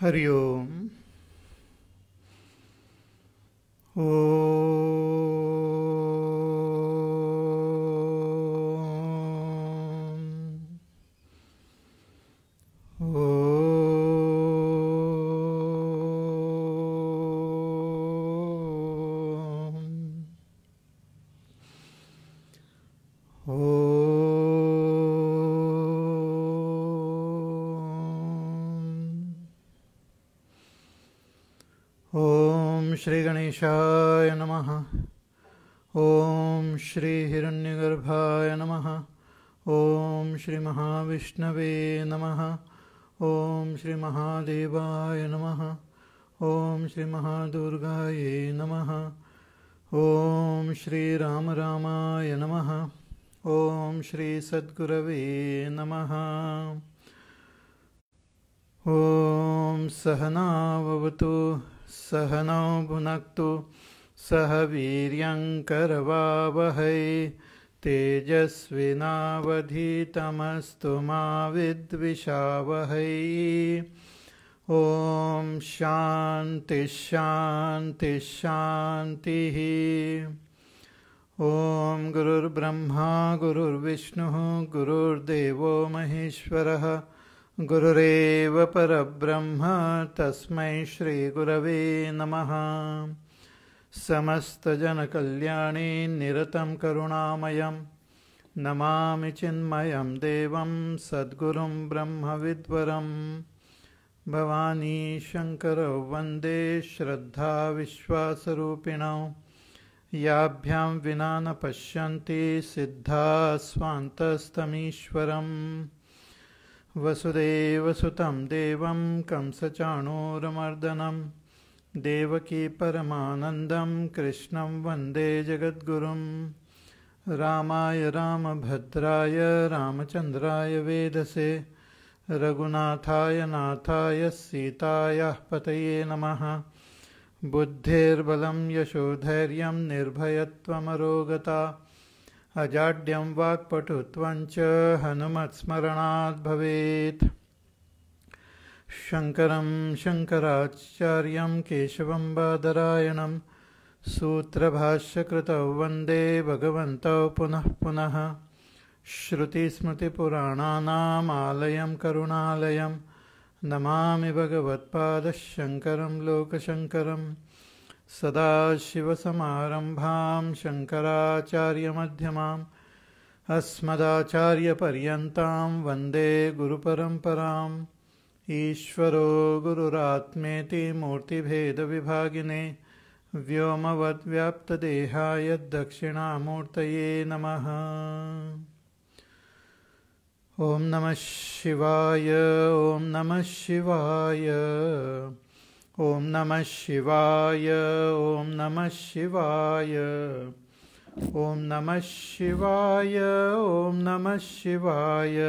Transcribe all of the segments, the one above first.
हरिओम ओ विष्णवे नमः ॐ श्रीमहादेवाय नमः ॐ श्रीमहादुर्गायै नमः ॐ श्रीरामरामाय नमः ॐ श्रीसद्गुरवे नमः ॐ सहनावतु सहनौ भुनक्तु सह वीर्यङ्करवावहै तेजस्विनावधीतमस्तु मा विद्विषावहै ॐ शान्तिश्शान्तिश्शान्तिः ॐ गुरुर्ब्रह्मा गुरुर्विष्णुः गुरुर्देवो महेश्वरः गुरुरेव परब्रह्म तस्मै श्रीगुरवे नमः समस्तजनकल्याणे निरतं करुणामयं नमामि चिन्मयं देवं सद्गुरुं ब्रह्मविद्वरं भवानी शङ्करौ वन्दे श्रद्धाविश्वासरूपिणौ याभ्यां विना न पश्यन्ति सिद्धा स्वान्तस्तमीश्वरम् वसुदेवसुतं देवं कंसचाणूरमर्दनम् देवकी परमानन्दं कृष्णं वन्दे जगद्गुरुं रामाय भद्राय रामचंद्राय वेदसे रघुनाथाय नाथाय सीताय पतये नमः बुद्धेर्बलं यशोधैर्यं निर्भयत्वमरोगता अजाड्यं वाक्पटुत्वं च हनुमत्स्मरणाद् भवेत् शङ्करं शङ्कराचार्यं केशवं बादरायणं सूत्रभाष्यकृतौ वन्दे भगवन्तौ पुनः पुनः श्रुतिस्मृतिपुराणानामालयं करुणालयं नमामि भगवत्पादशङ्करं लोकशङ्करं सदाशिवसमारम्भां शङ्कराचार्यमध्यमाम् अस्मदाचार्यपर्यन्तां वन्दे गुरुपरम्पराम् ईश्वरो गुरुरात्मेति मूर्तिभेदविभागिने व्योमवद्व्याप्तदेहाय दक्षिणामूर्तये नमः ॐ नमः शिवाय ॐ नमः शिवाय ॐ नमः शिवाय ॐ नमः शिवाय ॐ नमः शिवाय ॐ नमः शिवाय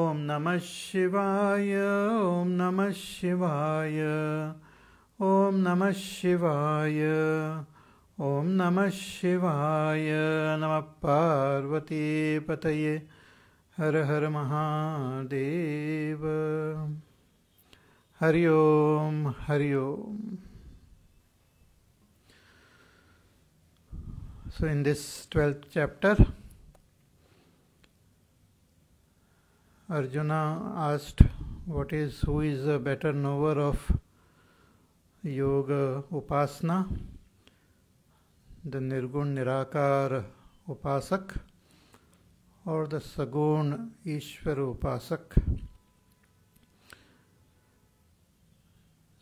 ॐ नमः शिवाय ओम नमः शिवाय ओम नमः शिवाय ओम नमः शिवाय नमः पार्वतीपतये हर हर महादेव हरि ओम हरि ओम So in this 12th chapter, Arjuna asked, What is, who is a better knower of yoga upasana? The Nirgun Nirakar Upasak or the Sagun Ishwar Upasak?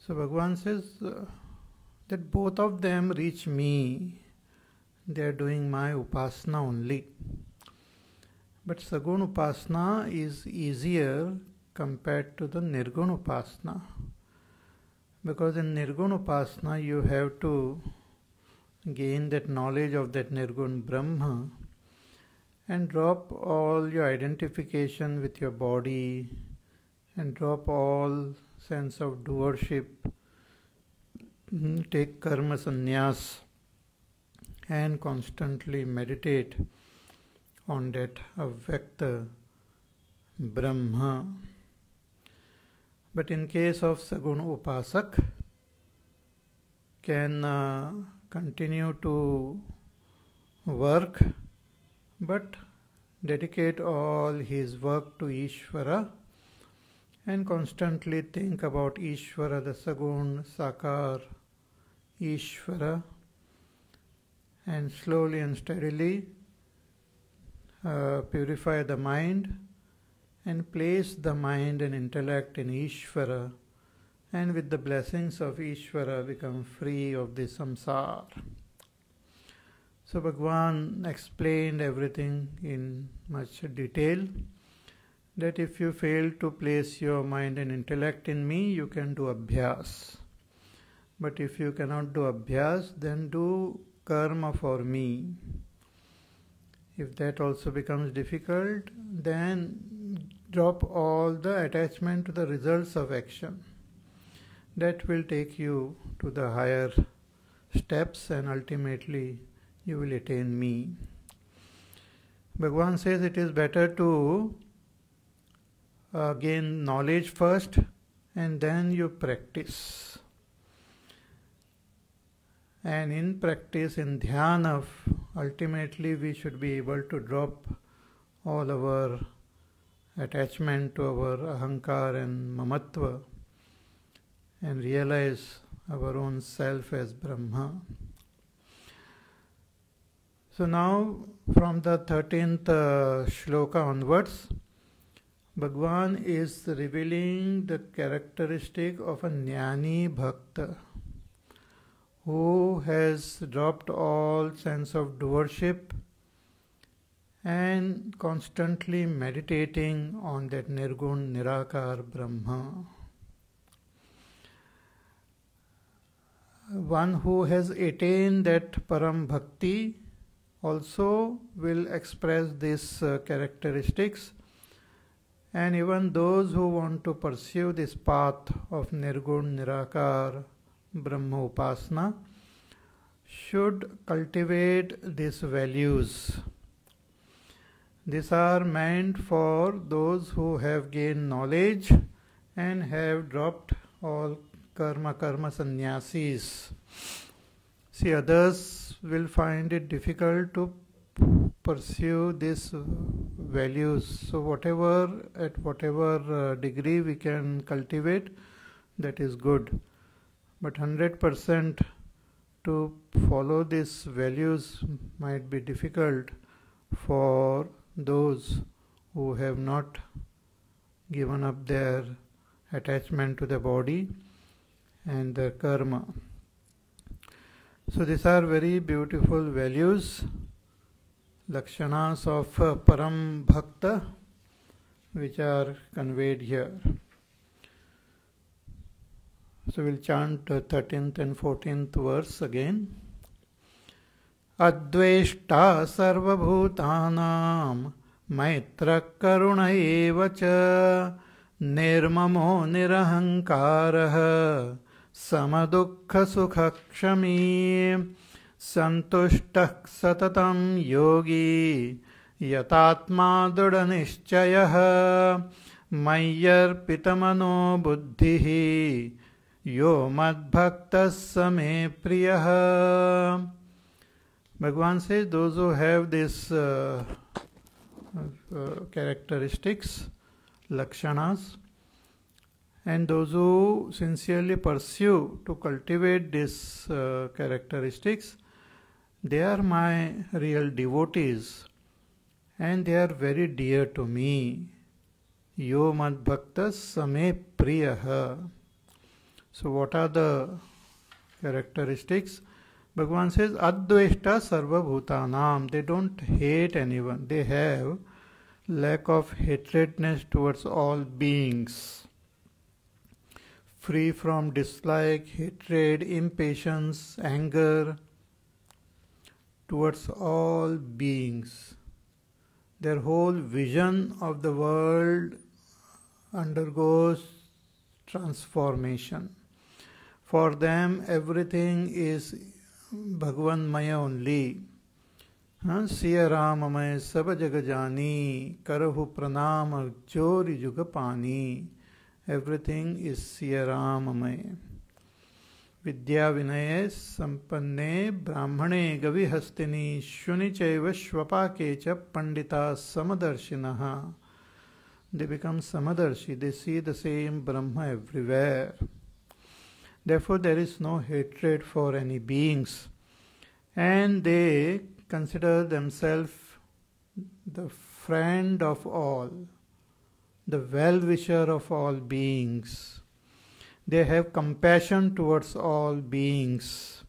So Bhagwan says uh, that both of them reach me, they are doing my upasana only. But Saguna Upasana is easier compared to the Nirguna Upasana. Because in Nirguna Upasana you have to gain that knowledge of that Nirgun Brahma and drop all your identification with your body and drop all sense of doership. Take karma sannyas and constantly meditate on that avyakta Brahma. But in case of Sagun Upasak, can uh, continue to work but dedicate all his work to Ishvara and constantly think about Ishvara, the Sagun, Sakar, Ishvara, and slowly and steadily uh, purify the mind and place the mind and intellect in Ishvara and with the blessings of Ishvara become free of the samsara. So Bhagwan explained everything in much detail that if you fail to place your mind and intellect in me, you can do abhyas. But if you cannot do abhyas, then do karma for me if that also becomes difficult then drop all the attachment to the results of action that will take you to the higher steps and ultimately you will attain me Bhagwan says it is better to uh, gain knowledge first and then you practice and in practice, in dhyana, ultimately we should be able to drop all our attachment to our ahankar and mamatva and realize our own self as Brahma. So now, from the 13th uh, shloka onwards, Bhagwan is revealing the characteristic of a jnani bhakta who has dropped all sense of doership and constantly meditating on that Nirgun Nirakar Brahma. One who has attained that Param Bhakti also will express these uh, characteristics. And even those who want to pursue this path of Nirgun Nirakar Brahma Upasana should cultivate these values. These are meant for those who have gained knowledge and have dropped all karma karma sannyasis. See, others will find it difficult to pursue these values. So, whatever at whatever uh, degree we can cultivate, that is good but 100% to follow these values might be difficult for those who have not given up their attachment to the body and their karma. So these are very beautiful values, lakshanas of Param Bhakta, which are conveyed here. So we'll chant 13th uh, and 14th verse again. अद्वेष्टा सर्वभूतानां मैत्रकरुण एव च निर्ममो निरहङ्कारः समदुःखसुखक्षमी सन्तुष्टः सततं योगी यतात्मा दृढनिश्चयः मय्यर्पितमनो बुद्धिः यो मद्भक्त समय प्रिय भगवान से दो जो हैव दिस कैरेक्टरिस्टिक्स लक्षणस एंड दोजो sincerely pursue to cultivate this characteristics they are my real devotees and they are very dear to me यो मद्भक्त समय प्रिय So what are the characteristics? Bhagavan says, Adveshta Bhutanam. They don't hate anyone. They have lack of hatredness towards all beings. Free from dislike, hatred, impatience, anger towards all beings. Their whole vision of the world undergoes transformation. For them, everything is Bhagavan Maya only. Siya Rama Maya Sabha Jagajani Karahu Pranam Jori Jugapani. Everything is Siya Rama Maya. Vidya Vinaya Sampanne Brahmane Gavi Hastini shuni Shunichaiva Shvapakecha Pandita Samadarshinaha. They become Samadarshi, they see the same Brahman everywhere. Therefore, there is no hatred for any beings. And they consider themselves the friend of all, the well wisher of all beings. They have compassion towards all beings.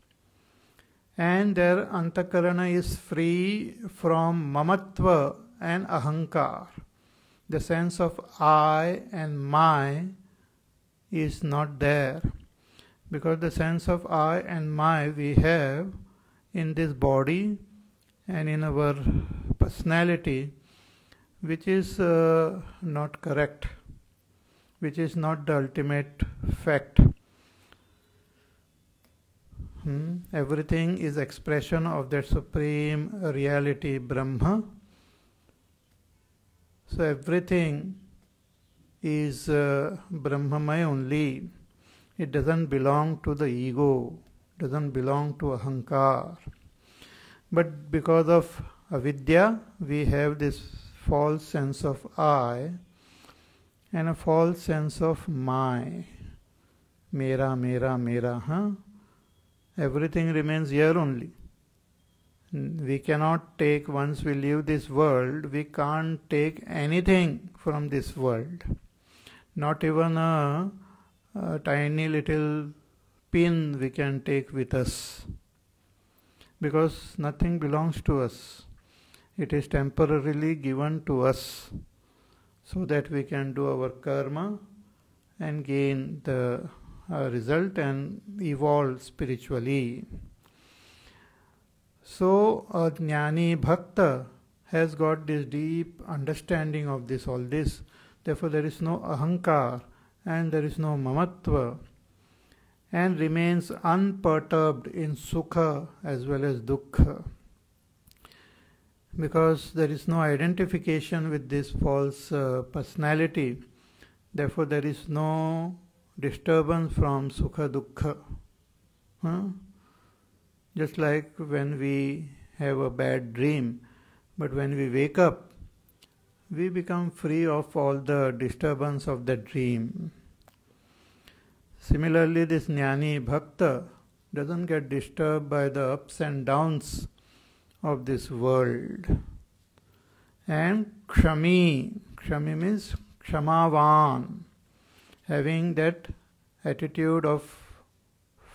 And their antakarana is free from mamatva and ahankar. The sense of I and my is not there because the sense of I and my we have in this body and in our personality, which is uh, not correct, which is not the ultimate fact. Hmm? Everything is expression of that supreme reality, Brahma. So everything is uh, Brahmamay only. It doesn't belong to the ego, doesn't belong to ahankar. But because of avidya, we have this false sense of I and a false sense of my. Mera, mera, mera, huh? Everything remains here only. We cannot take, once we leave this world, we can't take anything from this world. Not even a a tiny little pin we can take with us because nothing belongs to us. It is temporarily given to us so that we can do our karma and gain the uh, result and evolve spiritually. So, a jnani bhakta has got this deep understanding of this, all this. Therefore, there is no ahankar and there is no mamatva and remains unperturbed in sukha as well as dukkha because there is no identification with this false uh, personality therefore there is no disturbance from sukha dukkha huh? just like when we have a bad dream but when we wake up we become free of all the disturbance of the dream. Similarly, this jnani bhakta doesn't get disturbed by the ups and downs of this world. And kshami, kshami means kshamavan, having that attitude of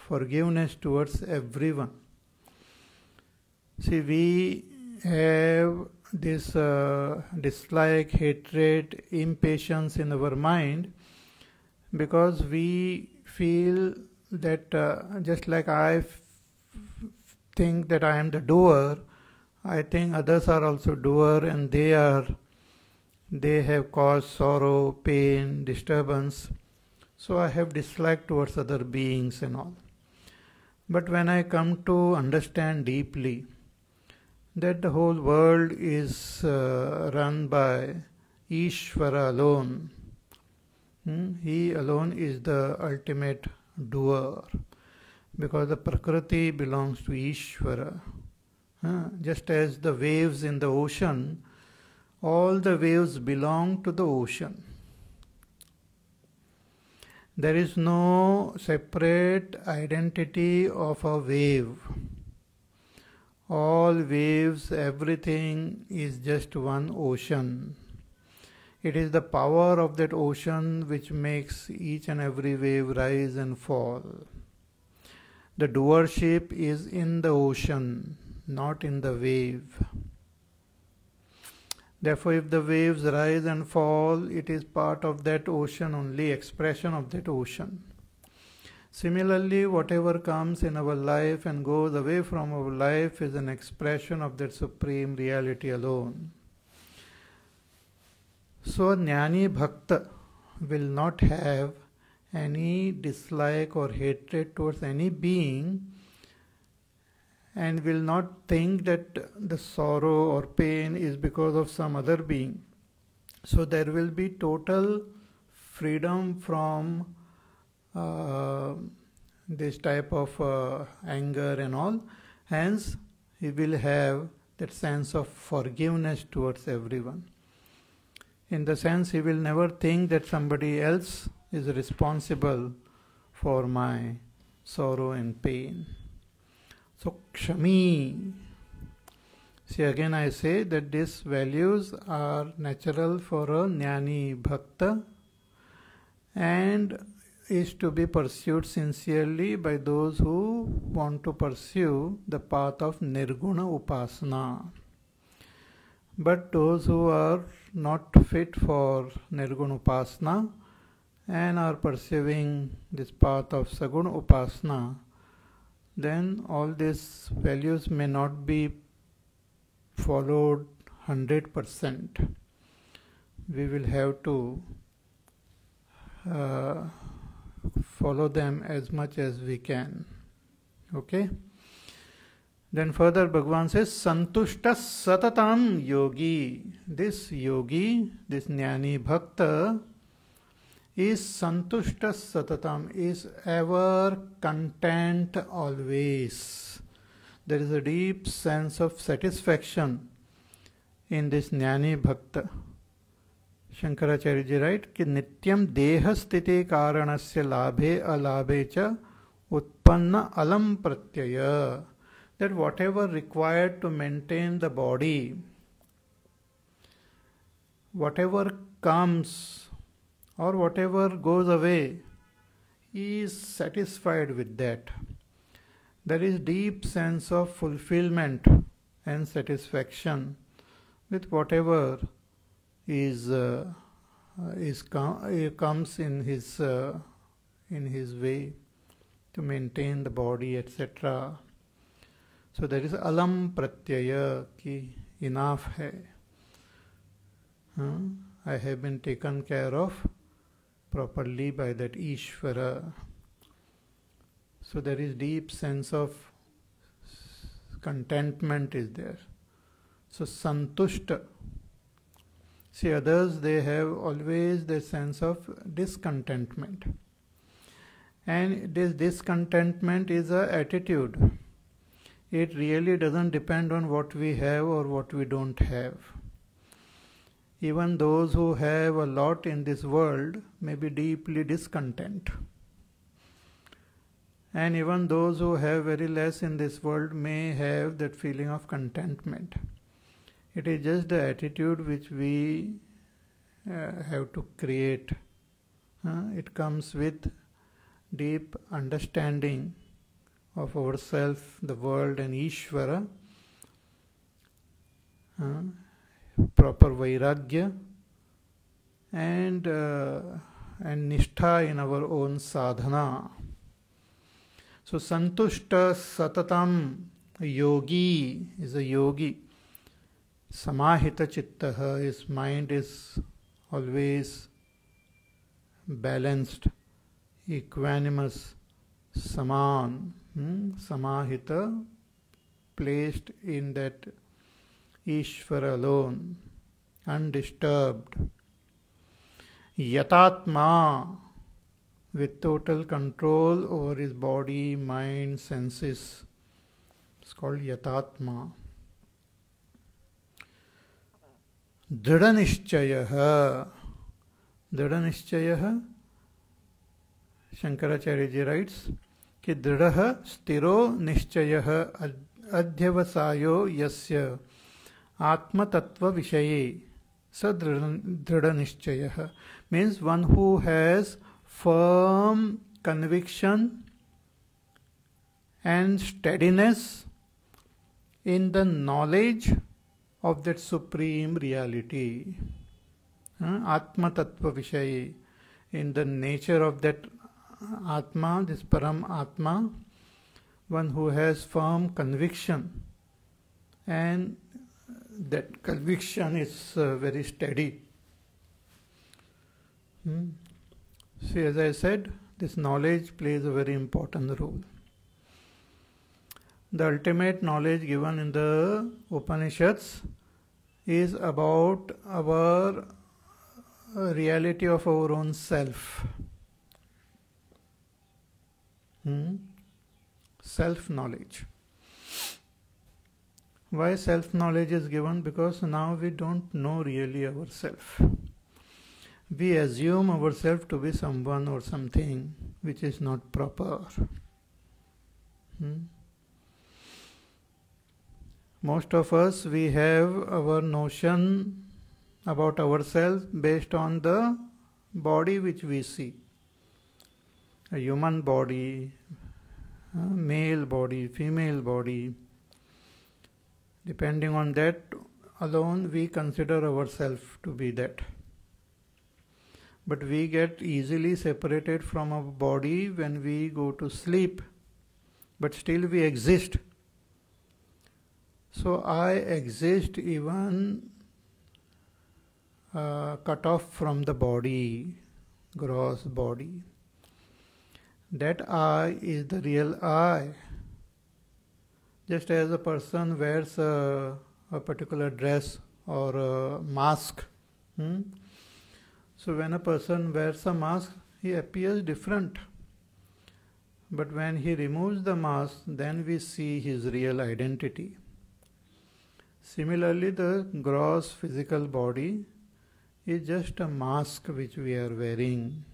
forgiveness towards everyone. See, we have this uh, dislike, hatred, impatience in our mind because we feel that uh, just like I f- think that I am the doer, I think others are also doer and they are they have caused sorrow, pain, disturbance. So I have dislike towards other beings and all. But when I come to understand deeply, that the whole world is uh, run by Ishvara alone. Hmm? He alone is the ultimate doer because the Prakriti belongs to Ishvara. Huh? Just as the waves in the ocean, all the waves belong to the ocean. There is no separate identity of a wave all waves, everything is just one ocean. It is the power of that ocean which makes each and every wave rise and fall. The doership is in the ocean, not in the wave. Therefore, if the waves rise and fall, it is part of that ocean, only expression of that ocean. Similarly, whatever comes in our life and goes away from our life is an expression of that supreme reality alone. So, Jnani Bhakta will not have any dislike or hatred towards any being and will not think that the sorrow or pain is because of some other being. So, there will be total freedom from uh, this type of uh, anger and all. Hence, he will have that sense of forgiveness towards everyone. In the sense, he will never think that somebody else is responsible for my sorrow and pain. So, Kshami. See, again I say that these values are natural for a jnani bhakta and is to be pursued sincerely by those who want to pursue the path of Nirguna Upasana. But those who are not fit for Nirguna Upasana and are pursuing this path of Saguna Upasana, then all these values may not be followed 100%. We will have to uh, follow them as much as we can. Okay? Then further Bhagavan says, Santushta Satatam Yogi. This yogi, this jnani bhakta, is Santushta Satatam, is ever content always. There is a deep sense of satisfaction in this jnani bhakta Shankaracharya ji right कि नित्यम देह स्थिति कारण से लाभे अलाभे च उत्पन्न अलम प्रत्यय that whatever required to maintain the body whatever comes or whatever goes away is satisfied with that there is deep sense of fulfilment and satisfaction with whatever is uh, is com- comes in his uh, in his way to maintain the body etc so there is alam pratyaya ki enough hai huh? Hmm? i have been taken care of properly by that ishvara so there is deep sense of contentment is there so santushta See, others, they have always the sense of discontentment. And this discontentment is an attitude. It really doesn't depend on what we have or what we don't have. Even those who have a lot in this world may be deeply discontent. And even those who have very less in this world may have that feeling of contentment. It is just the attitude which we uh, have to create. Uh, it comes with deep understanding of ourselves, the world, and Ishvara. Uh, proper vairagya and uh, and nishtha in our own sadhana. So santushta satatam yogi is a yogi samahita Chitta, his mind is always balanced, equanimous, saman, hmm? samahita, placed in that Ishvara alone, undisturbed. Yatatma, with total control over his body, mind, senses. It's called Yatatma. दृढ़ निश्चय दृढ़ निश्चय शंकराचार्य जी rights कि दृढ़ स्थिरो निश्चय अध्यवसायो यस्य आत्मतत्व विषय स दृढ़ दृढ़ निश्चय means one who has firm conviction and steadiness in the knowledge of that supreme reality, Atma Tatva Vishayi, in the nature of that Atma, this Param Atma, one who has firm conviction and that conviction is uh, very steady. Hmm. See, as I said, this knowledge plays a very important role. The ultimate knowledge given in the Upanishads is about our reality of our own self. Hmm? Self knowledge. Why self knowledge is given? Because now we don't know really ourselves. We assume ourselves to be someone or something which is not proper. Hmm? most of us we have our notion about ourselves based on the body which we see a human body a male body female body depending on that alone we consider ourselves to be that but we get easily separated from our body when we go to sleep but still we exist so I exist even uh, cut off from the body, gross body. That I is the real I. Just as a person wears a, a particular dress or a mask. Hmm? So when a person wears a mask, he appears different. But when he removes the mask, then we see his real identity. Similarly, the gross physical body is just a mask which we are wearing.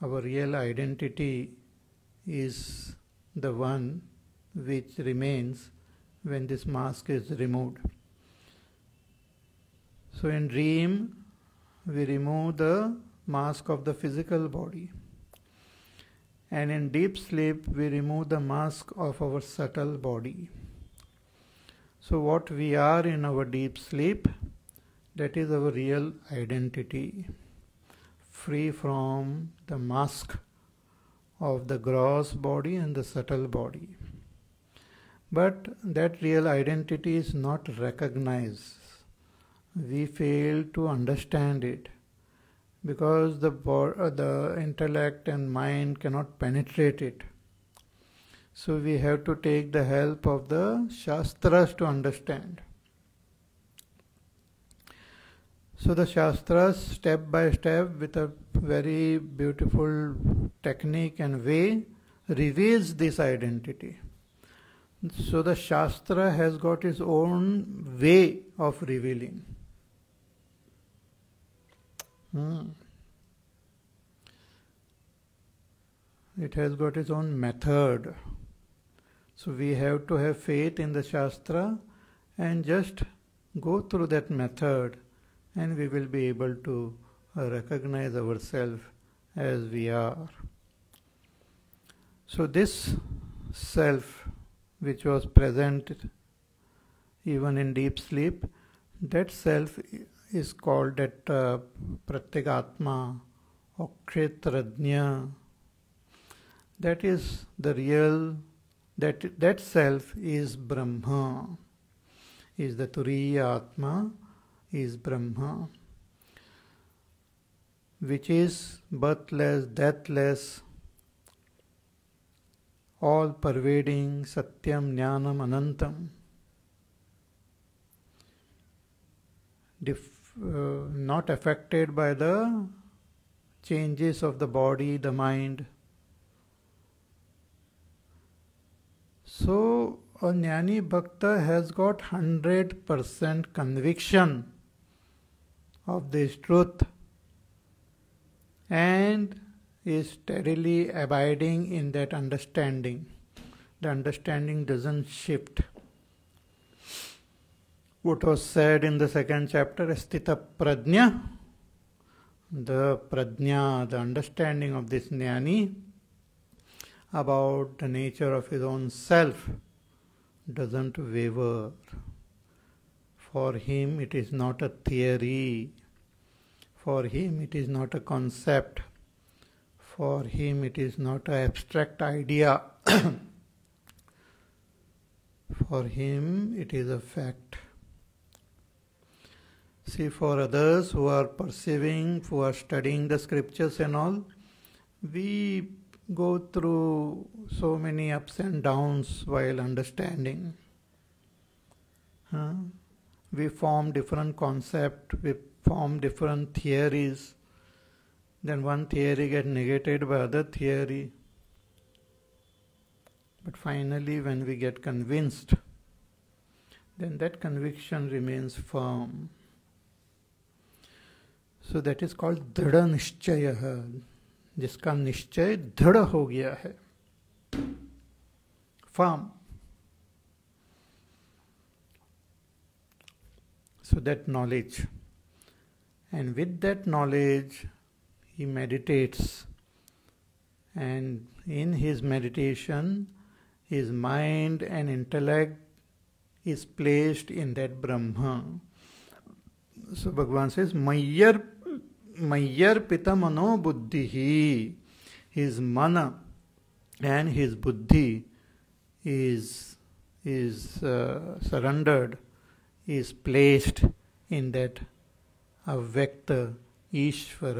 Our real identity is the one which remains when this mask is removed. So, in dream, we remove the mask of the physical body. And in deep sleep, we remove the mask of our subtle body. So, what we are in our deep sleep, that is our real identity, free from the mask of the gross body and the subtle body. But that real identity is not recognized. We fail to understand it because the, uh, the intellect and mind cannot penetrate it so we have to take the help of the Shastras to understand. So the Shastras, step by step, with a very beautiful technique and way, reveals this identity. So the Shastra has got its own way of revealing. Hmm. It has got its own method. So we have to have faith in the Shastra and just go through that method and we will be able to recognize ourselves as we are. So this self which was present even in deep sleep, that self is called that uh, Pratyagatma or Kshetrajna. That is the real that that self is Brahma, is the Turiya Atma, is Brahma, which is birthless, deathless, all pervading, Satyam, Jnanam, Anantam. Dif- uh, not affected by the changes of the body, the mind, So a jnani bhakta has got 100% conviction of this truth and is steadily abiding in that understanding. The understanding doesn't shift. What was said in the second chapter, Astita Prajna, the Prajna, the understanding of this jnani, about the nature of his own self doesn't waver. For him, it is not a theory. For him, it is not a concept. For him, it is not an abstract idea. for him, it is a fact. See, for others who are perceiving, who are studying the scriptures and all, we go through so many ups and downs while understanding. Huh? We form different concepts, we form different theories. Then one theory get negated by other theory. But finally, when we get convinced, then that conviction remains firm. So that is called Dhrada जिसका निश्चय दृढ़ हो गया है firm so that knowledge and with that knowledge he meditates and in his meditation his mind and intellect is placed in that ब्रह्म so Bhagwan says मैयर मय्यर्पित मनोबुद्धि हिज मन एंड हिज बुद्धि is is surrendered is placed in that अव्यक्त Ishwar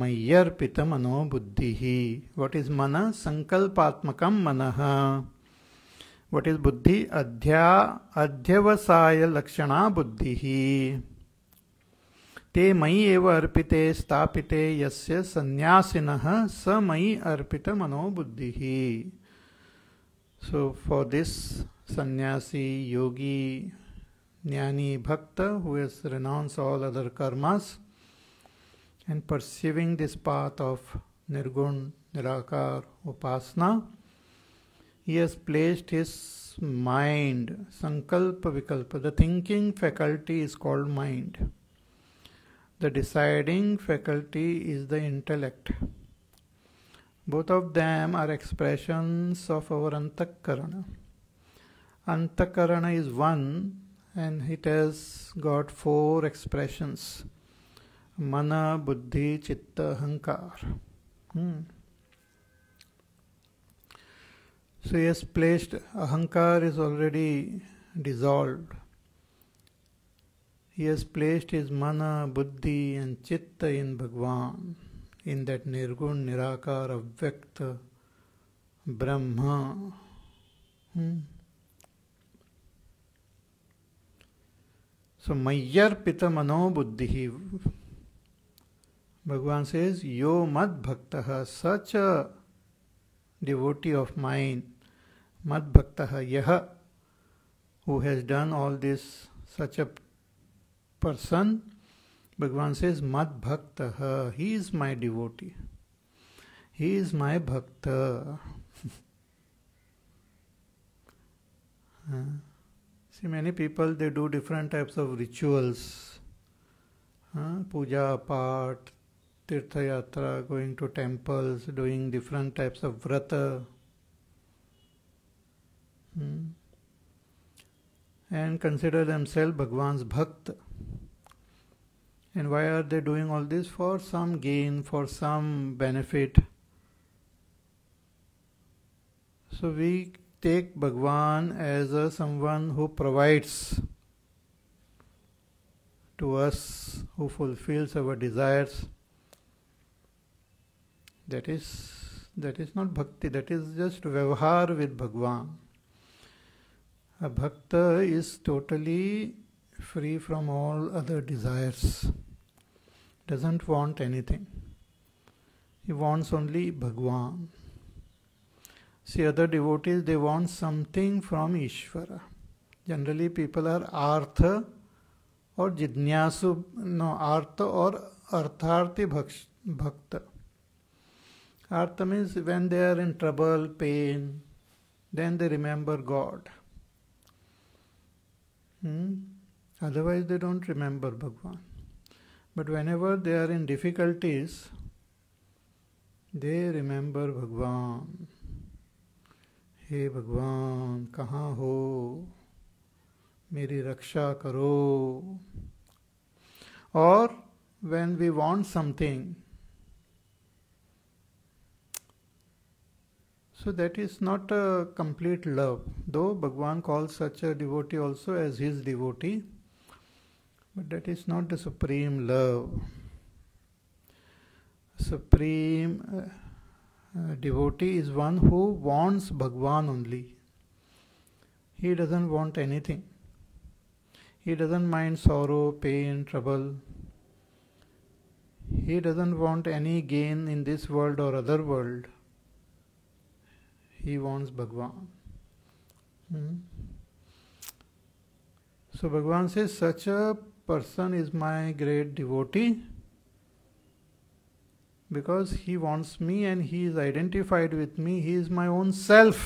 मय्यर्पित मनोबुद्धि what is मन संकल्पात्मक मन what is बुद्धि अध्या अध्यवसाय लक्षणा बुद्धि ते मयि एव अर्पिते स्थापिते यस्य सन्यासिनः स मयि अर्पित मनोबुद्धि सो फॉर दिस सन्यासी योगी ज्ञानी भक्त who has renounce all other कर्मास and perceiving this path of निर्गुण निराकार उपासना he has placed his mind संकल्प विकल्प the thinking faculty is called mind The deciding faculty is the intellect. Both of them are expressions of our antakarana. Antakarana is one and it has got four expressions mana, buddhi, chitta, hankar. Hmm. So, has placed ahankar is already dissolved he has placed his mana, buddhi, and chitta in Bhagwan, in that nirgun, nirakar, avyakta, Brahma. Hmm? So, Mayyarpita mano buddhi. Bhagwan says, Yo mad bhaktaha, such a devotee of mine, mad bhaktaha yaha, who has done all this, such a person Bhagavan says Mad Bhakta. He is my devotee. He is my Bhakta. See, many people they do different types of rituals. Huh? Puja, part, tirtha yatra, going to temples, doing different types of vrata. Hmm? And consider themselves Bhagwan's Bhakta. And why are they doing all this? For some gain, for some benefit. So we take Bhagwan as a, someone who provides to us, who fulfills our desires. That is that is not bhakti, that is just vyavahar with Bhagwan. A bhakta is totally free from all other desires doesn't want anything. He wants only Bhagwan. See, other devotees, they want something from Ishvara. Generally, people are Artha or Jidnyasu, no, Artha or Artharthi Bhakta. Artha means when they are in trouble, pain, then they remember God. Hmm? Otherwise, they don't remember Bhagwan. But whenever they are in difficulties, they remember Bhagwan. हे Bhagwan, कहाँ हो मेरी रक्षा करो और when we want something so that is not a complete love though bhagwan calls such a devotee also as his devotee but that is not the supreme love. Supreme uh, uh, devotee is one who wants Bhagwan only. He doesn't want anything. He doesn't mind sorrow, pain, trouble. He doesn't want any gain in this world or other world. He wants Bhagwan. Hmm? So Bhagwan says, such a person is my great devotee because he wants me and he is identified with me, he is my own self.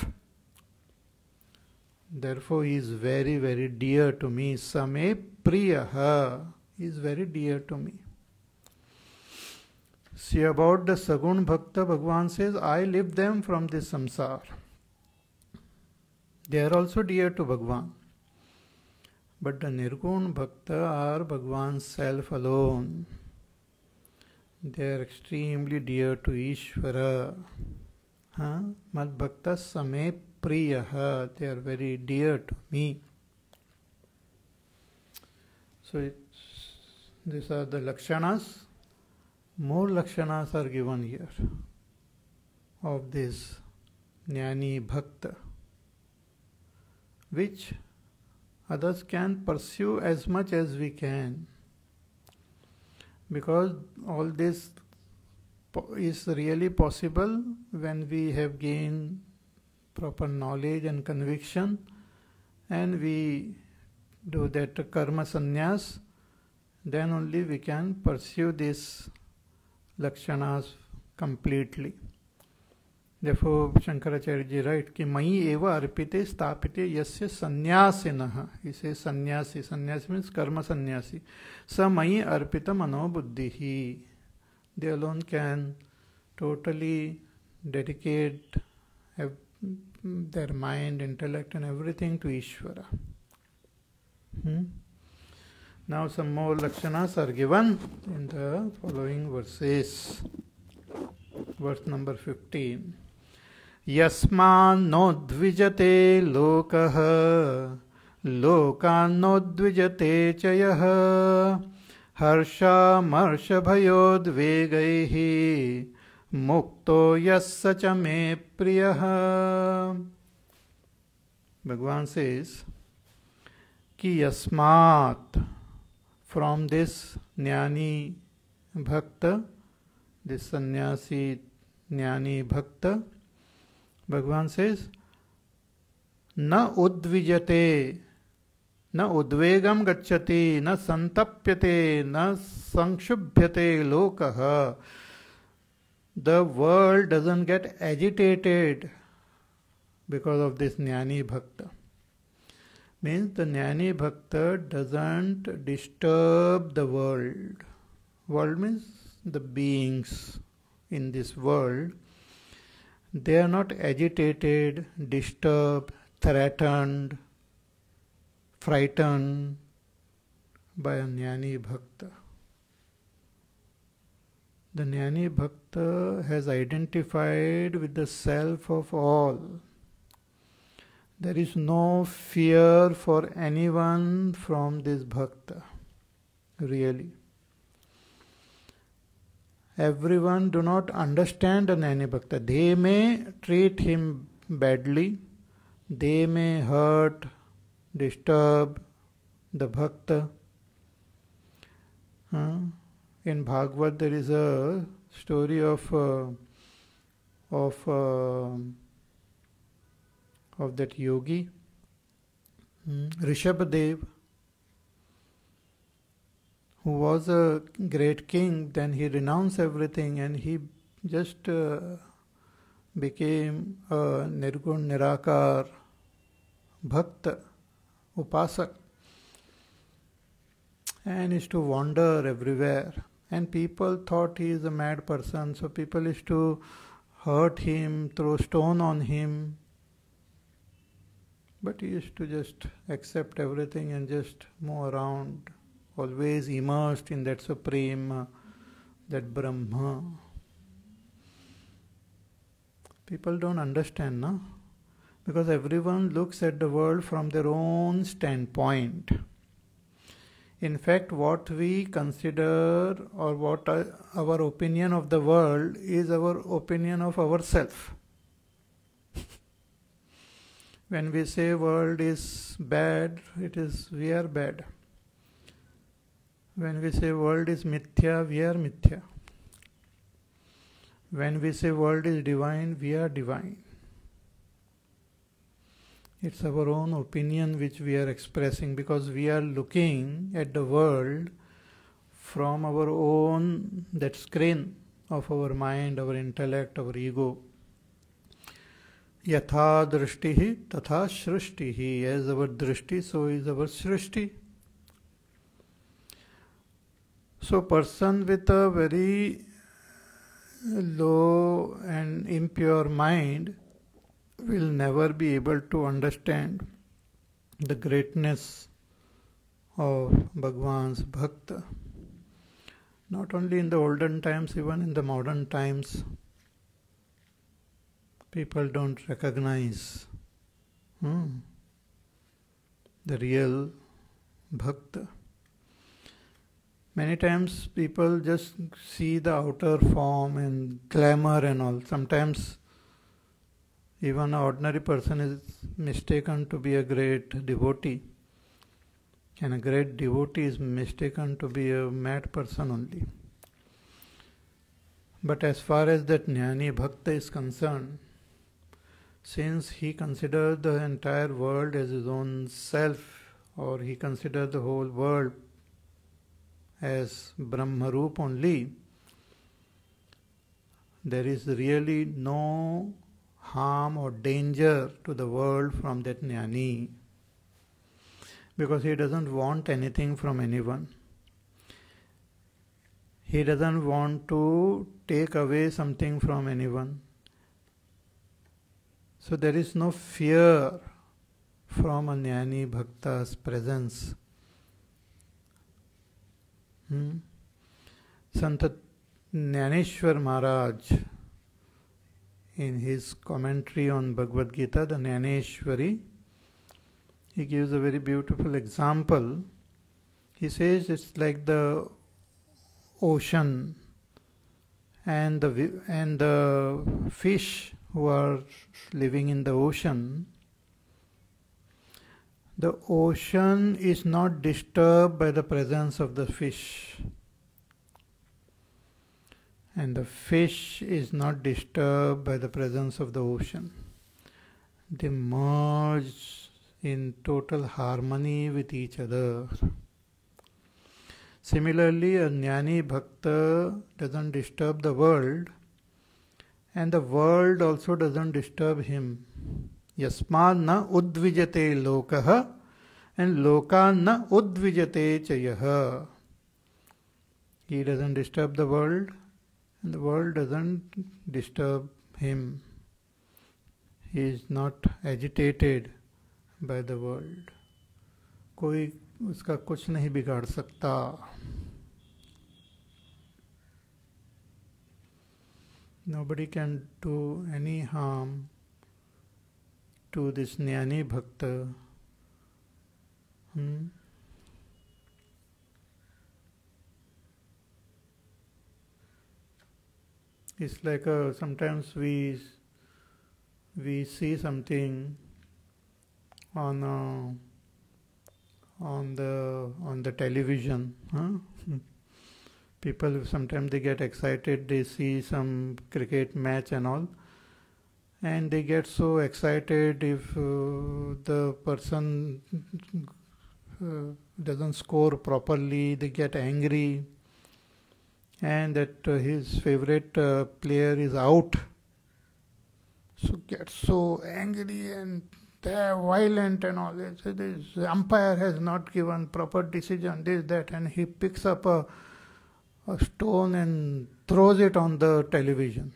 Therefore, he is very, very dear to me. Same priya, He is very dear to me. See, about the Sagun Bhakta, Bhagavan says, I live them from this samsara. They are also dear to Bhagavan. But the Nirguna Bhakta are Bhagwan's self alone. They are extremely dear to Ishvara. Huh? Mad Bhakta Same Priyaha. They are very dear to me. So it's, these are the Lakshanas. More Lakshanas are given here of this Jnani Bhakta, which others can pursue as much as we can because all this is really possible when we have gained proper knowledge and conviction and we do that karma sannyas then only we can pursue this lakshanas completely देखो Shankaracharya ji right कि मई एवं अर्पित स्थापित यस्य सन्यासी न इसे सन्यासी सन्यासी मीन्स कर्म सन्यासी स मई अर्पित मनोबुद्धि he they alone can totally dedicate their mind intellect and everything to Ishwar now some more लक्षणास are given in the following verses verse number fifteen यस्मान्नोद्विजते लोकः लोकान्नोद्विजते च यः हर्षामर्षभयोद्वेगैः मुक्तो यस्य च मे प्रियः भगवान सेज कि यस्मात् फ्रॉम दिस ज्ञानी भक्त दिस सन्यासी ज्ञानी भक्त भगवान से न उद्विजते न उद्वेगम गच्छति न संतप्यते न संक्षुभ्यते लोक the world doesn't get agitated because of this ज्ञानी भक्त मीन्स द ज्ञानी भक्त doesn't disturb the world world means the beings in this world They are not agitated, disturbed, threatened, frightened by a jnani bhakta. The jnani bhakta has identified with the self of all. There is no fear for anyone from this bhakta, really everyone do not understand Nani Bhakta. They may treat him badly, they may hurt, disturb the Bhakta. Huh? In Bhagavad, there is a story of uh, of uh, of that yogi, hmm? Rishabhadev who was a great king, then he renounced everything and he just uh, became a Nirgun Nirakar Bhakta, Upasak, and used to wander everywhere. And people thought he is a mad person, so people used to hurt him, throw stone on him. But he used to just accept everything and just move around always immersed in that supreme, that Brahma. People don't understand, no? Because everyone looks at the world from their own standpoint. In fact, what we consider or what uh, our opinion of the world is our opinion of ourselves. when we say world is bad, it is we are bad. When we say world is mithya, we are mithya. When we say world is divine, we are divine. It's our own opinion which we are expressing because we are looking at the world from our own that screen of our mind, our intellect, our ego. Yatha drishti tatha shrishti. As our drishti, so is our shrishti. So person with a very low and impure mind will never be able to understand the greatness of Bhagwan's Bhakta. Not only in the olden times, even in the modern times, people don't recognize hmm, the real Bhakta many times people just see the outer form and glamour and all sometimes even an ordinary person is mistaken to be a great devotee and a great devotee is mistaken to be a mad person only but as far as that jnani bhakta is concerned since he considers the entire world as his own self or he considers the whole world as Brahmarup only, there is really no harm or danger to the world from that jnani because he doesn't want anything from anyone. He doesn't want to take away something from anyone. So there is no fear from a jnani bhakta's presence. संत ज्ञानेश्वर महाराज in his commentary on Bhagavad Gita, the Naneshwari, he gives a very beautiful example. He says it's like the ocean and the and the fish who are living in the ocean the ocean is not disturbed by the presence of the fish. And the fish is not disturbed by the presence of the ocean. They merge in total harmony with each other. Similarly, a jnani bhakta doesn't disturb the world, and the world also doesn't disturb him. यस्मा न उद्विजते लोक and लोका न उद्विजते च यह ही doesn't disturb the world and the world doesn't disturb him he is not agitated by the world कोई उसका कुछ नहीं बिगाड़ सकता nobody can do any harm to this Jnani Bhakta. Hmm? It's like uh, sometimes we we see something on uh, on the on the television. Huh? People sometimes they get excited. They see some cricket match and all and they get so excited if uh, the person uh, doesn't score properly, they get angry, and that uh, his favorite player is out. So get so angry and they're violent and all. this. say this umpire has not given proper decision, this, that, and he picks up a, a stone and throws it on the television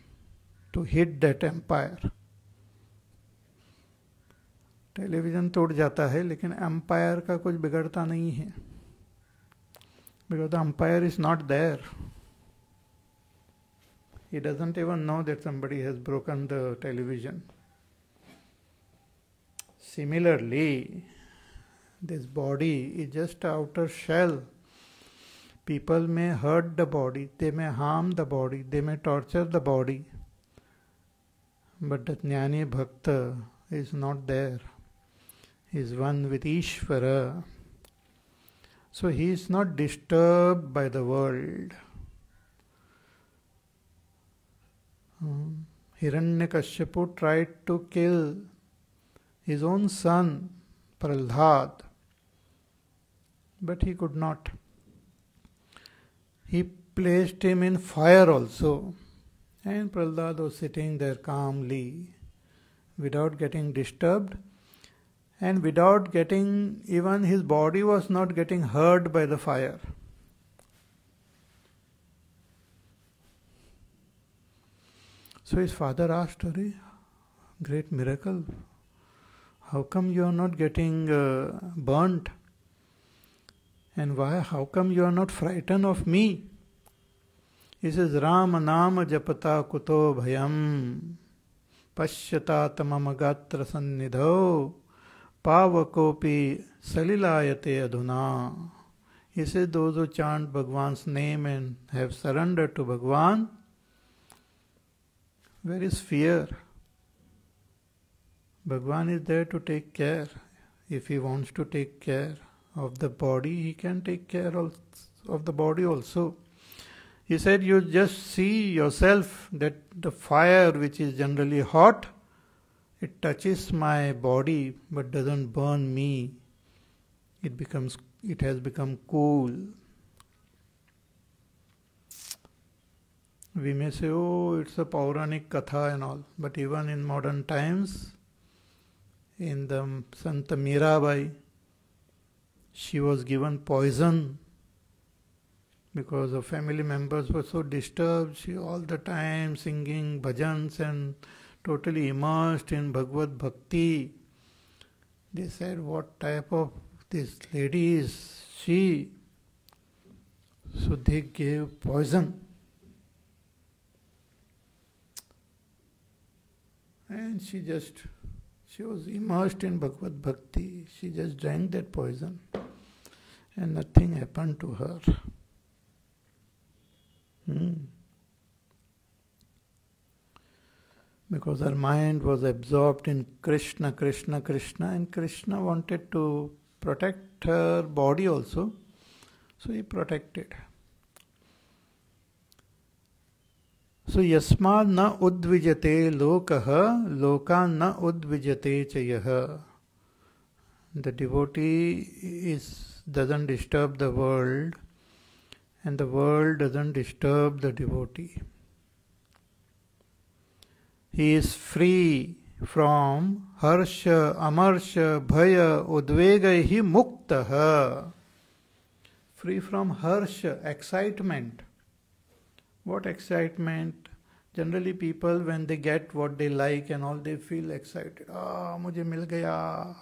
to hit that umpire. Television टूट जाता है लेकिन empire का कुछ बिगड़ता नहीं है because the umpire is not there he doesn't even know that somebody has broken the television. Similarly, this body is just outer shell. People may hurt the body, they may harm the body, they may torture the body, but the jnani bhakta is not there. is one with Ishvara. So he is not disturbed by the world. Hmm. Hiranyakashipu tried to kill his own son, Pralhad, but he could not. He placed him in fire also, and Pralhad was sitting there calmly without getting disturbed and without getting, even his body was not getting hurt by the fire. So his father asked Hari, great miracle, how come you are not getting uh, burnt? And why, how come you are not frightened of me? He says, Ram Nam Japata Kuto Bhayam Pashyata Tamamagatra Sannidho पावकोपि सलिलायते He इसे those who chant Bhagwan's name and have surrendered to Bhagwan, where is fear? Bhagwan is there to take care. If he wants to take care of the body, he can take care of the body also. He said, You just see yourself that the fire, which is generally hot, it touches my body but doesn't burn me. It becomes it has become cool. We may say, oh, it's a puranic Katha and all, but even in modern times, in the Santa Mirabai, she was given poison because her family members were so disturbed. She all the time singing bhajans and totally immersed in Bhagavad Bhakti. They said, What type of this lady is she? So they gave poison. And she just, she was immersed in Bhagavad Bhakti. She just drank that poison. And nothing happened to her. Hmm. because her mind was absorbed in Krishna, Krishna, Krishna, and Krishna wanted to protect her body also, so he protected. So yasmad na udvijate lokah, lokan na udvijate chayah. The devotee is doesn't disturb the world, and the world doesn't disturb the devotee. He is free from harsha, amarsha, bhaya, udvega, he muktaha. Free from harsha, excitement. What excitement? Generally, people when they get what they like and all, they feel excited. Ah, mujhe mil gaya.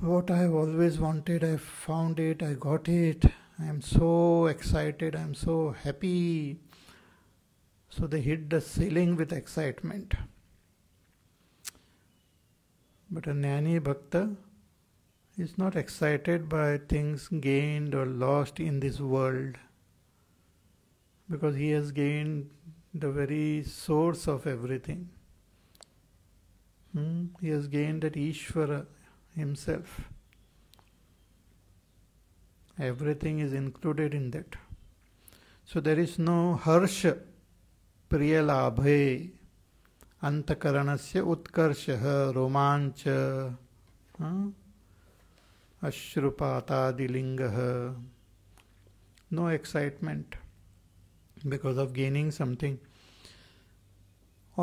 What I've always wanted, I found it, I got it. I'm so excited, I'm so happy. So they hit the ceiling with excitement. But a jnani bhakta is not excited by things gained or lost in this world because he has gained the very source of everything. Hmm? He has gained that Ishvara himself. Everything is included in that. So there is no harsha प्रियलाभ अंतकरण से उत्कर्ष रोमांच अश्रुपातादिलिंग no excitement because of gaining something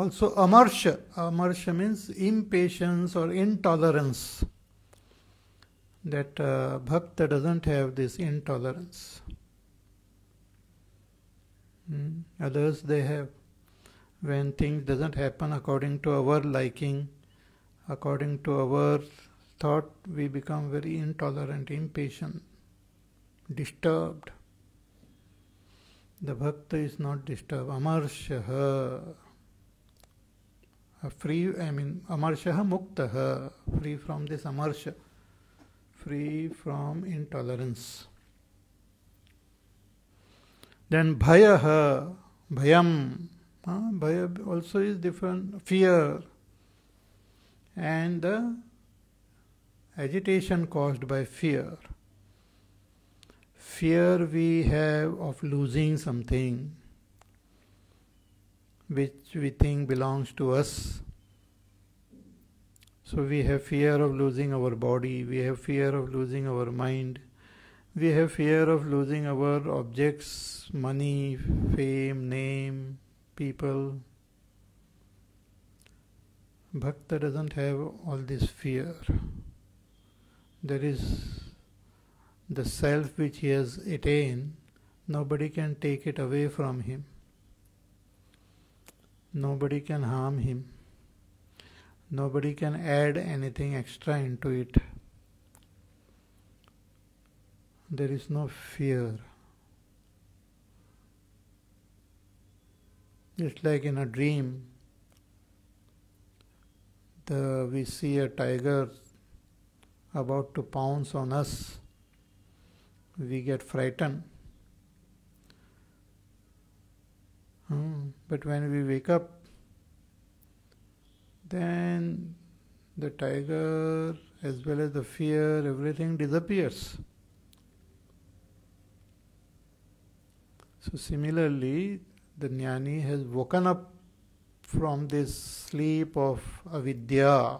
also अमर्श अमर्श means impatience or intolerance that भक्त doesn't have this intolerance others they have when things doesn't happen according to our liking according to our thought we become very intolerant impatient disturbed the bhakta is not disturbed amarshah free i mean amarshah muktah free from this amarsha free from intolerance then bhayah bhayam uh, bhaya also is different. Fear and the agitation caused by fear. Fear we have of losing something which we think belongs to us. So we have fear of losing our body, we have fear of losing our mind, we have fear of losing our objects, money, fame, name, people. Bhakta doesn't have all this fear. There is the self which he has attained, nobody can take it away from him. Nobody can harm him. Nobody can add anything extra into it. There is no fear. Just like in a dream, the, we see a tiger about to pounce on us. We get frightened. Hmm. But when we wake up, then the tiger, as well as the fear, everything disappears. So, similarly, the jnani has woken up from this sleep of avidya.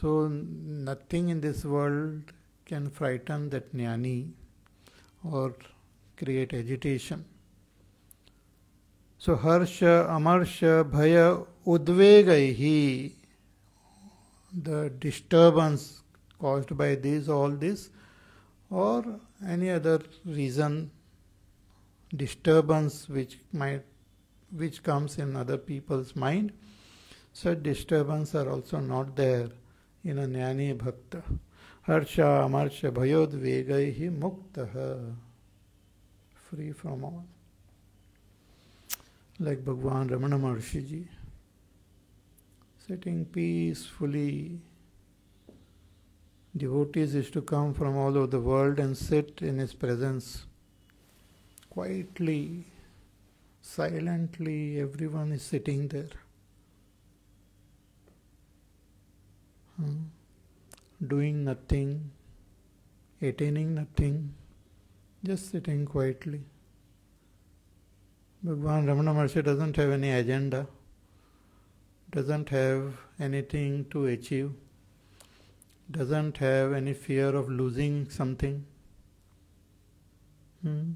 So, nothing in this world can frighten that jnani or create agitation. So, harsha, amarsha, bhaya, udvegaihi, the disturbance caused by this, all this, or any other reason disturbance which might which comes in other people's mind such disturbance are also not there in a jnani bhakta harsha amarsha Bhayod, bhayodvegaihi muktah free from all like bhagwan ramana maharshi ji sitting peacefully devotees used to come from all over the world and sit in his presence quietly, silently, everyone is sitting there. Hmm. Doing nothing, attaining nothing, just sitting quietly. Bhagwan Ramana Maharshi doesn't have any agenda, doesn't have anything to achieve, doesn't have any fear of losing something. Hmm?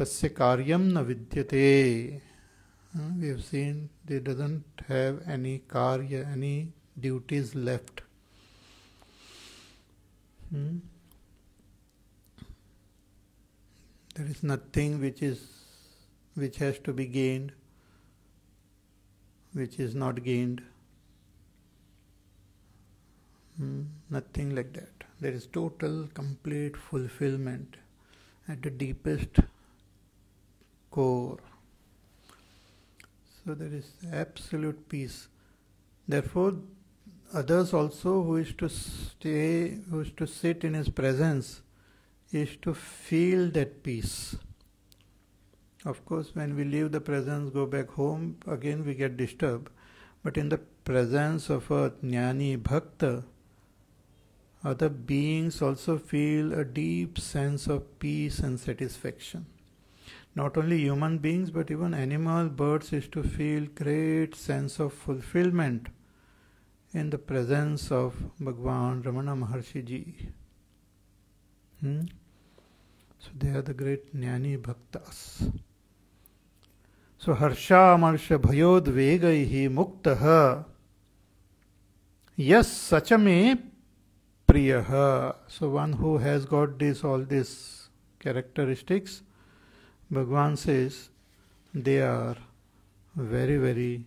tasya karyam na vidyate. We have seen they doesn't have any karya, any duties left. Hmm? There is nothing which is which has to be gained, which is not gained. Hmm? Nothing like that. There is total, complete fulfillment at the deepest core. So there is absolute peace. Therefore, others also who is to stay, who is to sit in his presence, is to feel that peace. Of course, when we leave the presence, go back home, again we get disturbed. But in the presence of a jnani bhakta, other beings also feel a deep sense of peace and satisfaction not only human beings but even animal birds is to feel great sense of fulfillment in the presence of Bhagwan Ramana Maharshi ji. Hmm? So they are the great jnani bhaktas. So harshamrsha Mukta muktah yes sachame priyaha. So one who has got this all these characteristics Bhagwan says, They are very, very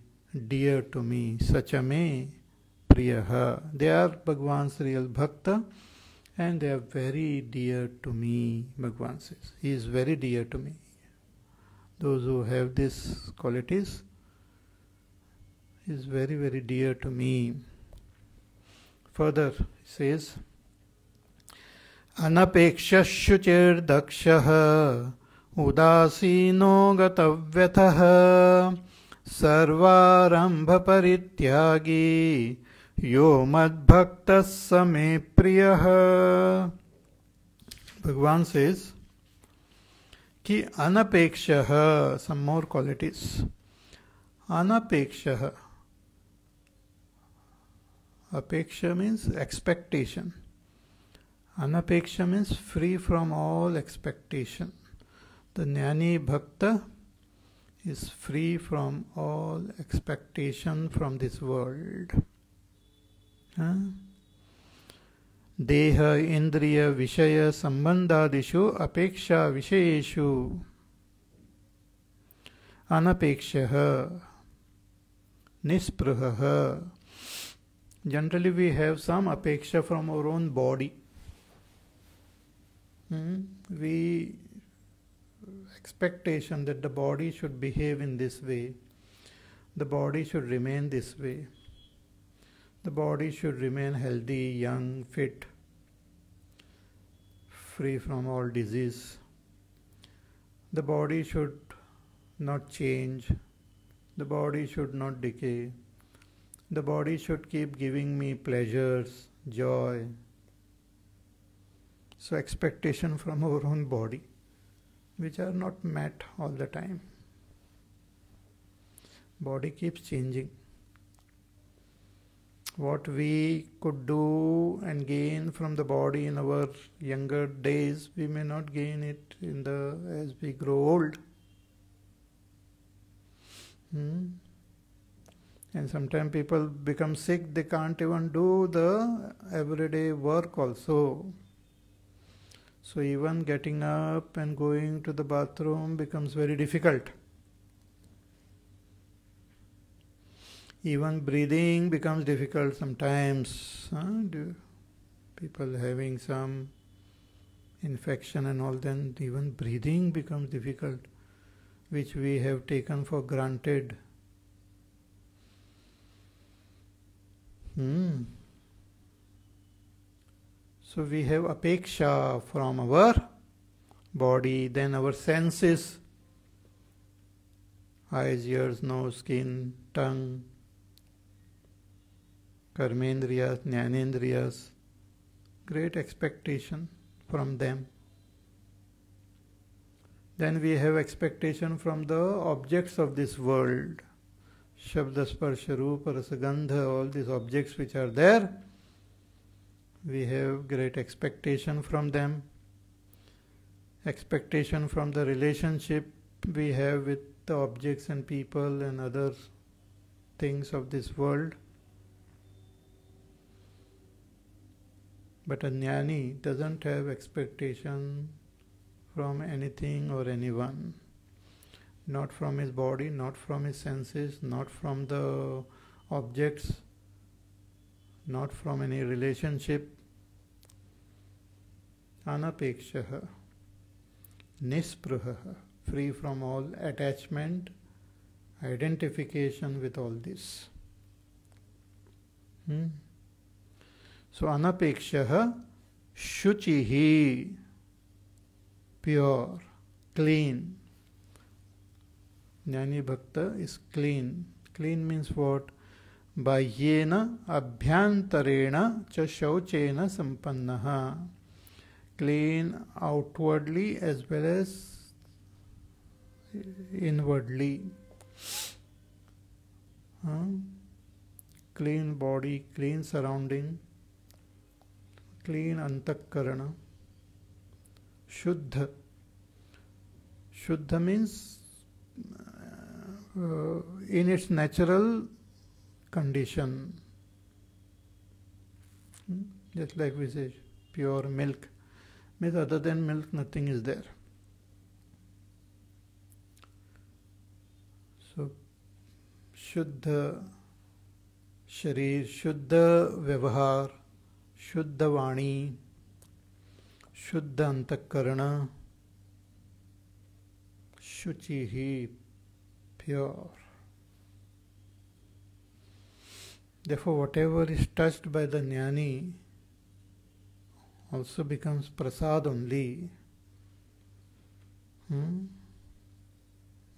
dear to me. Sachame priyaha. They are Bhagwan's real bhakta and they are very dear to me, Bhagwan says. He is very dear to me. Those who have these qualities is very, very dear to me. Further, he says, daksha ha. उदासीनो गतव्यथः सर्वारम्भपरित्यागी यो मद्भक्तः स मे प्रियः भगवान् sees कि अनपेक्षः सम् मोर् क्वालिटीस् अनपेक्षः अपेक्षा मीन्स् एक्स्पेक्टेशन् अनपेक्षा free from all expectation The Jnani Bhakta is free from all expectation from this world. Deha Indriya Vishaya Sambandadishu Apeksha Vishayeshu Anapekshaha Nispraha Generally we have some apeksha from our own body. Hmm? We expectation that the body should behave in this way, the body should remain this way, the body should remain healthy, young, fit, free from all disease. The body should not change, the body should not decay, the body should keep giving me pleasures, joy. So, expectation from our own body which are not met all the time. Body keeps changing. What we could do and gain from the body in our younger days, we may not gain it in the as we grow old. Hmm? And sometimes people become sick, they can't even do the everyday work also. So even getting up and going to the bathroom becomes very difficult. Even breathing becomes difficult sometimes. Huh? people having some infection and all, then even breathing becomes difficult, which we have taken for granted. Hmm. So we have apeksha from our body, then our senses eyes, ears, nose, skin, tongue, karmendriyas, jnanendriyas, great expectation from them. Then we have expectation from the objects of this world. Shabda, sparsha, rupa, rasagandha, all these objects which are there we have great expectation from them, expectation from the relationship we have with the objects and people and other things of this world. But a jnani doesn't have expectation from anything or anyone. Not from his body, not from his senses, not from the objects not from any relationship. Anapekshaha, nispraha, free from all attachment, identification with all this. Hmm? So anapekshaha, shuchihi, pure, clean. Jnani Bhakta is clean. Clean means what? बाह्यन अभ्यंतरेण च शौचेन संपन्न clean outwardly as well as inwardly clean body clean surrounding clean अंतकरण शुद्ध शुद्ध means in its natural condition just like we say pure milk means other than milk nothing is there so शुद्ध शरीर शुद्ध व्यवहार शुद्ध वाणी शुद्ध अंतकरण शुचि he pure Therefore, whatever is touched by the jnani also becomes prasad only. Hmm?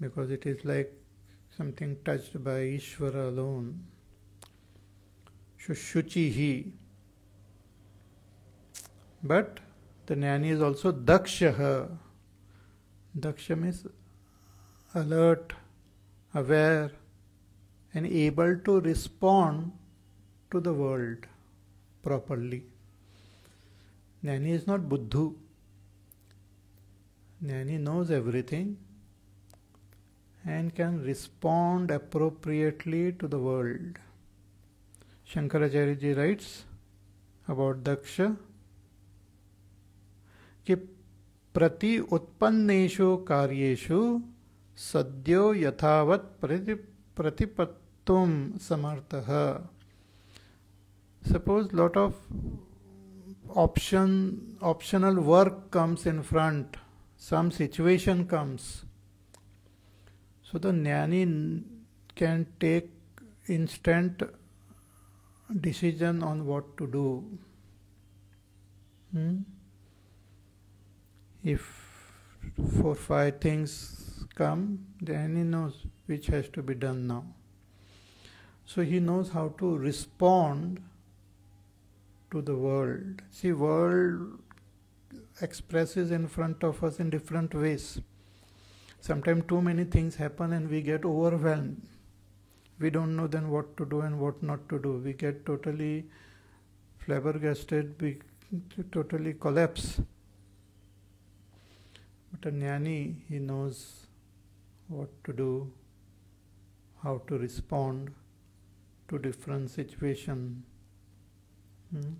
Because it is like something touched by Ishvara alone. Shushuchihi. But the jnani is also dakshaha. Daksha means alert, aware, and able to respond to the world properly. Nani is not Buddhu. Nani knows everything and can respond appropriately to the world. Shankaracharya ji writes about Daksha कि प्रति उत्पन्नेषु कार्येषु सद्यो यथावत् prati प्रतिपत् तुम समर्थ suppose lot of option optional work comes in front some situation comes so the न्यानी can take instant decision on what to do if four five things come then he knows which has to be done now So he knows how to respond to the world. See, world expresses in front of us in different ways. Sometimes too many things happen and we get overwhelmed. We don't know then what to do and what not to do. We get totally flabbergasted, we totally collapse. But a nyani he knows what to do, how to respond to different situation hmm?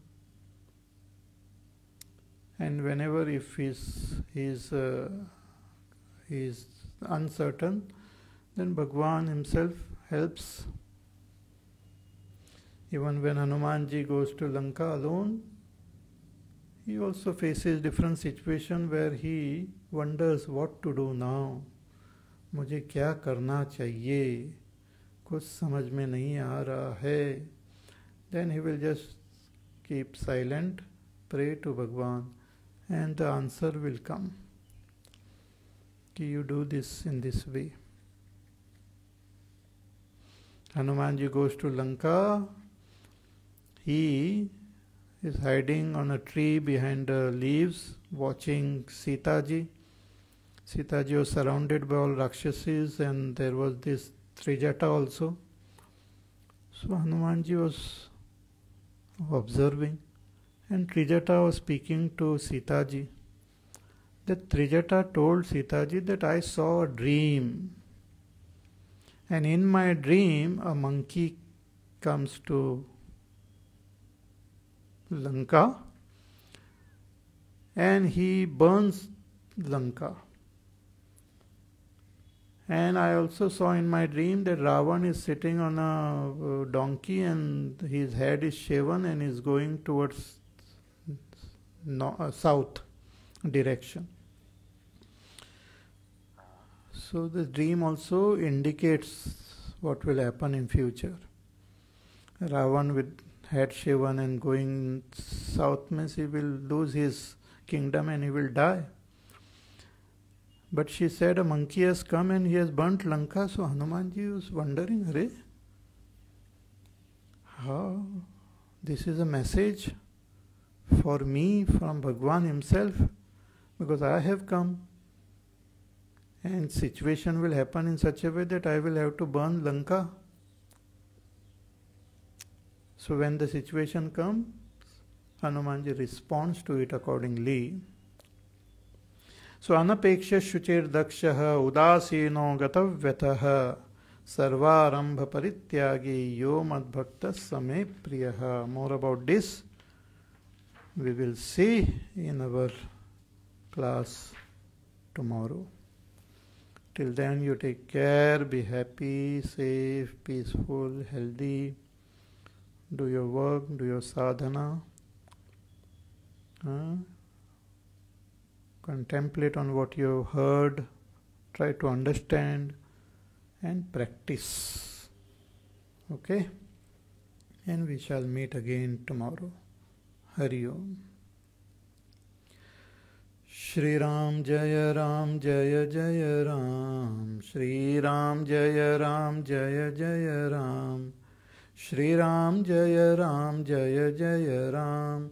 and whenever if he's he's uh, he's uncertain then bhagwan himself helps even when hanumanji goes to lanka alone he also faces different situation where he wonders what to do now मुझे क्या करना चाहिए कुछ समझ में नहीं आ रहा है then he will just keep silent pray to Bhagwan and the answer will come कि you do this in this way Hanuman ji goes to Lanka. He is hiding on a tree behind the leaves, watching Sita ji. Sita ji was surrounded by all Rakshasas, and there was this Trijata also. So Hanumanji was observing and Trijata was speaking to Sitaji. That Trijata told Sitaji that I saw a dream. And in my dream, a monkey comes to Lanka and he burns Lanka. And I also saw in my dream that Ravan is sitting on a uh, donkey and his head is shaven and is going towards uh, south direction. So the dream also indicates what will happen in future. Ravan with head shaven and going south means he will lose his kingdom and he will die. But she said, A monkey has come and he has burnt Lanka. So Hanumanji was wondering, Hare, how? This is a message for me from Bhagwan himself because I have come and situation will happen in such a way that I will have to burn Lanka. So when the situation comes, Hanumanji responds to it accordingly. स्वानपेक्ष अनपेक्ष उदासीनो गतव्यतः सर्वारंभ परित्यागी यो मद भक्त समय प्रिय more about this we will see in our class tomorrow till then you take care be happy safe peaceful healthy do your work do your sadhana हाँ contemplate on what you have heard, try to understand, and practice. Okay? And we shall meet again tomorrow. Hari Om. Shri Ram Jaya Ram Jaya Jaya Ram Shri Ram Jaya Ram Jaya Jaya Ram Shri Ram Jaya Ram Jaya Jaya Ram.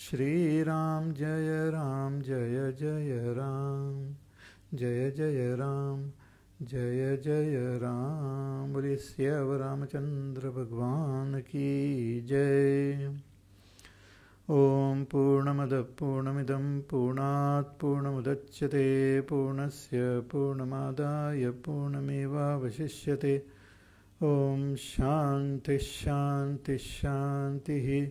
Shri Ram जय राम जय जय राम जय जय राम जय जय राम बोले श्याव रामचंद्र भगवान की जय ॐ पूर्णमद पूर्णमिदं पूर्णात् पूर्णमुदच्यते पूर्णस्य पूर्णमादाय पूर्णमेवावशिष्यते ॐ शान्तिः शान्तिः शान्तिः